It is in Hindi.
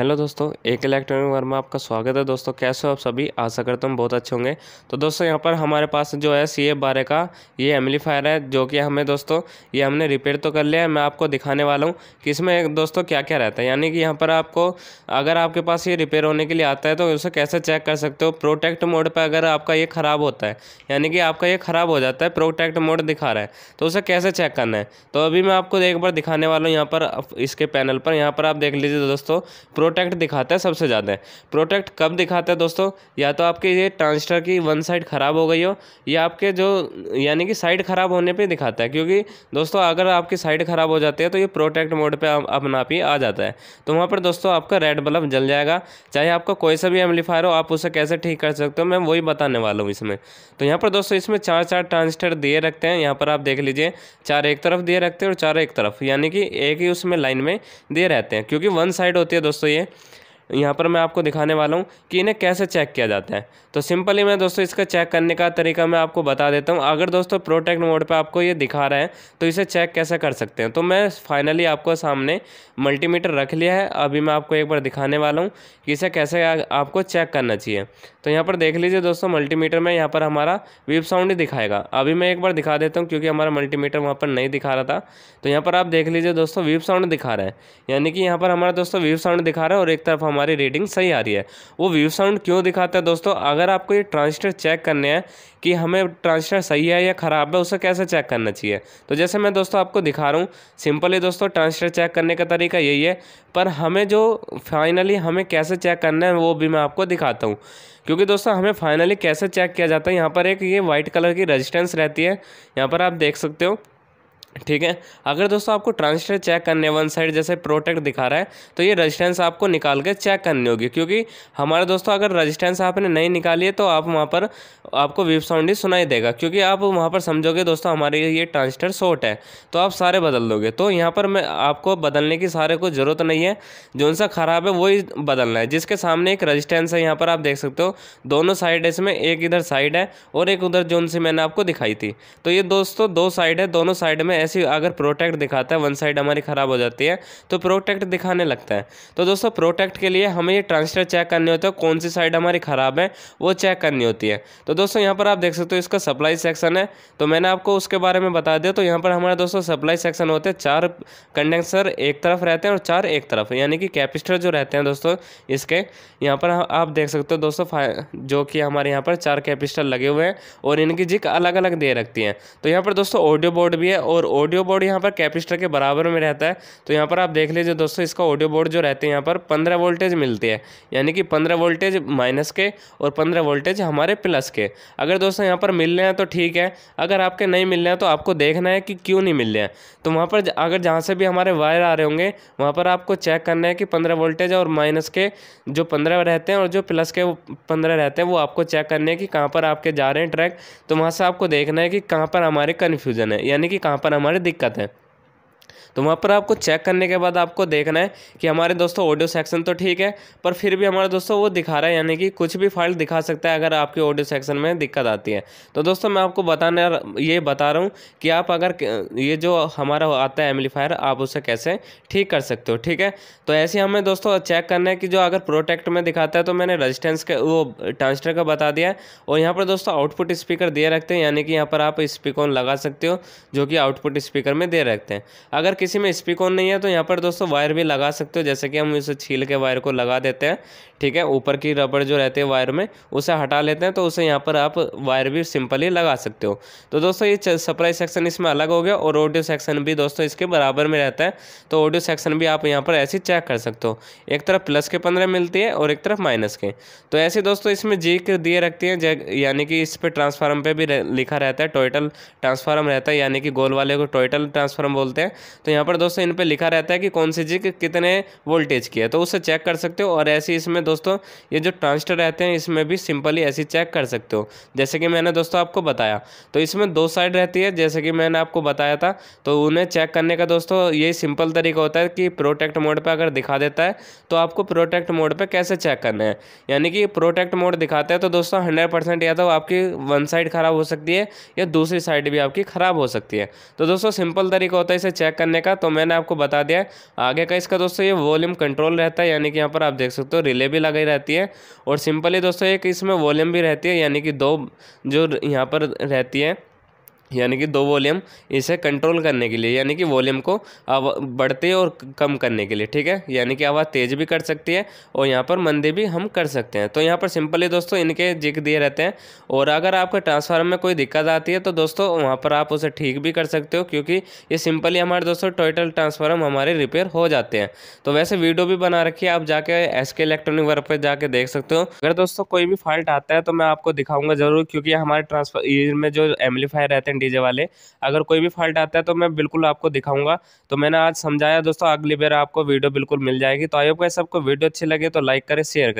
हेलो दोस्तों एक इलेक्ट्रॉनिक वर्मा आपका स्वागत है दोस्तों कैसे हो आप सभी आशा करता हूँ बहुत अच्छे होंगे तो दोस्तों यहाँ पर हमारे पास जो है सी ए बारह का ये एम्पलीफायर है जो कि हमें दोस्तों ये हमने रिपेयर तो कर लिया है मैं आपको दिखाने वाला हूँ कि इसमें दोस्तों क्या क्या रहता है यानी कि यहाँ पर आपको अगर आपके पास ये रिपेयर होने के लिए आता है तो उसे कैसे चेक कर सकते हो प्रोटेक्ट मोड पर अगर आपका ये ख़राब होता है यानी कि आपका ये ख़राब हो जाता है प्रोटेक्ट मोड दिखा रहा है तो उसे कैसे चेक करना है तो अभी मैं आपको एक बार दिखाने वाला हूँ यहाँ पर इसके पैनल पर यहाँ पर आप देख लीजिए दोस्तों प्रोटेक्ट दिखाता है सबसे ज़्यादा प्रोटेक्ट कब दिखाता है दोस्तों या तो आपके ये ट्रांजिस्टर की वन साइड ख़राब हो गई हो या आपके जो यानी कि साइड ख़राब होने पर दिखाता है क्योंकि दोस्तों अगर आपकी साइड ख़राब हो जाती है तो ये प्रोटेक्ट मोड पर अपना आप ही आ जाता है तो वहाँ पर दोस्तों आपका रेड बल्ब जल जाएगा चाहे आपका कोई सा भी एम्पलीफायर हो आप उसे कैसे ठीक कर सकते हो मैं वही बताने वाला हूँ इसमें तो यहाँ पर दोस्तों इसमें चार चार ट्रांजिस्टर दिए रखते हैं यहाँ पर आप देख लीजिए चार एक तरफ दिए रखते हैं और चार एक तरफ यानी कि एक ही उसमें लाइन में दिए रहते हैं क्योंकि वन साइड होती है दोस्तों हुई है यहाँ पर मैं आपको दिखाने वाला हूँ कि इन्हें कैसे चेक किया जाता है तो सिंपली मैं दोस्तों इसका चेक करने का तरीका मैं आपको बता देता हूँ अगर दोस्तों प्रोटेक्ट मोड पर आपको ये दिखा रहा है तो इसे चेक कैसे कर सकते हैं तो मैं फाइनली आपको सामने मल्टीमीटर रख लिया है अभी मैं आपको एक बार दिखाने वाला हूँ कि इसे कैसे आपको चेक करना चाहिए तो यहाँ पर देख लीजिए दोस्तों मल्टीमीटर में यहाँ पर हमारा वीप साउंड ही दिखाएगा अभी मैं एक बार दिखा देता हूँ क्योंकि हमारा मल्टीमीटर वहाँ पर नहीं दिखा रहा था तो यहाँ पर आप देख लीजिए दोस्तों वीप साउंड दिखा रहा है यानी कि यहाँ पर हमारा दोस्तों वीप साउंड दिखा रहा है और एक तरफ हमारी रीडिंग सही आ रही है वो व्यू साउंड क्यों दिखाता है दोस्तों अगर आपको ये ट्रांजिस्टर चेक करने हैं कि हमें ट्रांजिस्टर सही है या ख़राब है उसे कैसे चेक करना चाहिए तो जैसे मैं दोस्तों आपको दिखा रहा हूँ सिंपली दोस्तों ट्रांजिस्टर चेक करने का तरीका यही है पर हमें जो फाइनली हमें कैसे चेक करना है वो भी मैं आपको दिखाता हूँ क्योंकि दोस्तों हमें फाइनली कैसे चेक किया जाता है यहाँ पर एक ये वाइट कलर की रजिस्टेंस रहती है यहाँ पर आप देख सकते हो ठीक है अगर दोस्तों आपको ट्रांजिस्टर चेक करने वन साइड जैसे प्रोटेक्ट दिखा रहा है तो ये रेजिस्टेंस आपको निकाल के चेक करनी होगी क्योंकि हमारे दोस्तों अगर रेजिस्टेंस आपने नहीं निकाली है तो आप वहाँ पर आपको वीप साउंड ही सुनाई देगा क्योंकि आप वहाँ पर समझोगे दोस्तों हमारे ये ट्रांजिस्टर शॉर्ट है तो आप सारे बदल दोगे तो यहाँ पर मैं आपको बदलने की सारे को ज़रूरत नहीं है जो सा ख़राब है वही बदलना है जिसके सामने एक रजिस्टेंस है यहाँ पर आप देख सकते हो दोनों साइड इसमें एक इधर साइड है और एक उधर जो सी मैंने आपको दिखाई थी तो ये दोस्तों दो साइड है दोनों साइड में ऐसी अगर प्रोटेक्ट दिखाता है वन साइड हमारी ख़राब हो जाती है तो प्रोटेक्ट दिखाने लगता है तो दोस्तों प्रोटेक्ट के लिए हमें ये ट्रांसटर चेक करनी होता है कौन सी साइड हमारी ख़राब है वो चेक करनी होती है तो दोस्तों यहाँ पर आप देख सकते हो इसका सप्लाई सेक्शन है तो मैंने आपको उसके बारे में बता दिया तो यहाँ पर हमारे दोस्तों सप्लाई सेक्शन होते हैं चार कंडेंसर एक तरफ रहते हैं और चार एक तरफ यानी कि कैपिस्टर जो रहते हैं दोस्तों इसके यहाँ पर आप देख सकते हो दोस्तों जो कि हमारे यहाँ पर चार कैपिस्टर लगे हुए हैं और इनकी जिक अलग अलग दे रखती हैं तो यहाँ पर दोस्तों ऑडियो बोर्ड भी है और ऑडियो बोर्ड यहाँ पर कैपेसिटर के बराबर में रहता है तो यहाँ पर आप देख लीजिए दोस्तों इसका ऑडियो बोर्ड जो रहते हैं यहाँ पर पंद्रह वोल्टेज मिलती है यानी कि पंद्रह वोल्टेज माइनस के और पंद्रह वोल्टेज हमारे प्लस के अगर दोस्तों यहाँ पर मिल रहे हैं तो ठीक है अगर आपके नहीं मिल रहे हैं तो आपको देखना है कि क्यों नहीं मिल रहे हैं तो वहाँ पर अगर जहाँ से भी हमारे वायर आ रहे होंगे वहाँ पर आपको चेक करना है कि पंद्रह वोल्टेज और माइनस के जो पंद्रह रहते हैं और जो प्लस के पंद्रह रहते हैं वो आपको चेक करने हैं कि कहाँ पर आपके जा रहे हैं ट्रैक तो वहाँ से आपको देखना है कि कहाँ पर हमारे कन्फ्यूज़न है यानी कि कहाँ पर हमारी दिक्कत है तो वहाँ पर आपको चेक करने के बाद आपको देखना है कि हमारे दोस्तों ऑडियो सेक्शन तो ठीक है पर फिर भी हमारे दोस्तों वो दिखा रहा है यानी कि कुछ भी फाइल दिखा सकता है अगर आपके ऑडियो सेक्शन में दिक्कत आती है तो दोस्तों मैं आपको बताने ये बता रहा हूँ कि आप अगर ये जो हमारा आता है एम्पलीफायर आप उसे कैसे ठीक कर सकते हो ठीक है तो ऐसे हमें दोस्तों चेक करना है कि जो अगर प्रोटेक्ट में दिखाता है तो मैंने रजिस्टेंस के वो ट्रांसटर का बता दिया है और यहाँ पर दोस्तों आउटपुट स्पीकर दिए रखते हैं यानी कि यहाँ पर आप स्पीकर लगा सकते हो जो कि आउटपुट स्पीकर में दे रखते हैं अगर किसी में स्पीक ऑन नहीं है तो यहाँ पर दोस्तों वायर भी लगा सकते हो जैसे कि हम इसे छील के वायर को लगा देते हैं ठीक है ऊपर की रबड़ जो रहती है वायर में उसे हटा लेते हैं तो उसे यहाँ पर आप वायर भी सिंपली लगा सकते हो तो दोस्तों ये सप्लाई सेक्शन इसमें अलग हो गया और ऑडियो सेक्शन भी दोस्तों इसके बराबर में रहता है तो ऑडियो सेक्शन भी आप यहाँ पर ऐसे चेक कर सकते हो एक तरफ प्लस के पंद्रह मिलती है और एक तरफ माइनस के तो ऐसे दोस्तों इसमें जी दिए रखती हैं यानी कि इस पर ट्रांसफार्म पर भी लिखा रहता है टोटल ट्रांसफार्म रहता है यानी कि गोल वाले को टोटल ट्रांसफार्म बोलते हैं तो यहाँ पर दोस्तों इन पर लिखा रहता है कि कौन सी चीज़ कितने वोल्टेज की है तो उसे चेक कर सकते हो और ऐसी इसमें दोस्तों ये जो ट्रांसटर रहते हैं इसमें भी सिंपली ऐसी चेक कर सकते हो जैसे कि मैंने दोस्तों आपको बताया तो इसमें दो साइड रहती है जैसे कि मैंने आपको बताया था तो उन्हें चेक करने का दोस्तों यही सिंपल तरीका होता है कि प्रोटेक्ट मोड पर अगर दिखा देता है तो आपको प्रोटेक्ट मोड पर कैसे चेक करना है यानी कि प्रोटेक्ट मोड दिखाता है तो दोस्तों हंड्रेड या तो आपकी वन साइड ख़राब हो सकती है या दूसरी साइड भी आपकी ख़राब हो सकती है तो दोस्तों सिंपल तरीका होता है इसे चेक करने का तो मैंने आपको बता दिया आगे का इसका दोस्तों ये वॉल्यूम कंट्रोल रहता है यानी कि यहाँ पर आप देख सकते हो रिले भी लगाई रहती है और सिंपली दोस्तों एक इसमें वॉल्यूम भी रहती है यानी कि दो जो यहाँ पर रहती है यानी कि दो वॉल्यूम इसे कंट्रोल करने के लिए यानी कि वॉल्यूम को बढ़ते और कम करने के लिए ठीक है यानी कि आवाज़ तेज़ भी कर सकती है और यहाँ पर मंदी भी हम कर सकते हैं तो यहाँ पर सिंपली दोस्तों इनके जिक दिए रहते हैं और अगर आपके ट्रांसफार्मर में कोई दिक्कत आती है तो दोस्तों वहाँ पर आप उसे ठीक भी कर सकते हो क्योंकि ये सिंपली हमारे दोस्तों टोटल ट्रांसफार्म हमारे रिपेयर हो जाते हैं तो वैसे वीडियो भी बना रखी है आप जाके एस के इलेक्ट्रॉनिक वर्क पर जाके देख सकते हो अगर दोस्तों कोई भी फॉल्ट आता है तो मैं आपको दिखाऊँगा जरूर क्योंकि हमारे ट्रांसफार में जो एम्पलीफायर रहते हैं डीजे वाले अगर कोई भी फॉल्ट आता है तो मैं बिल्कुल आपको दिखाऊंगा तो मैंने आज समझाया दोस्तों अगली बार आपको वीडियो बिल्कुल मिल जाएगी तो आई होप सबको वीडियो अच्छी लगे तो लाइक करें शेयर करें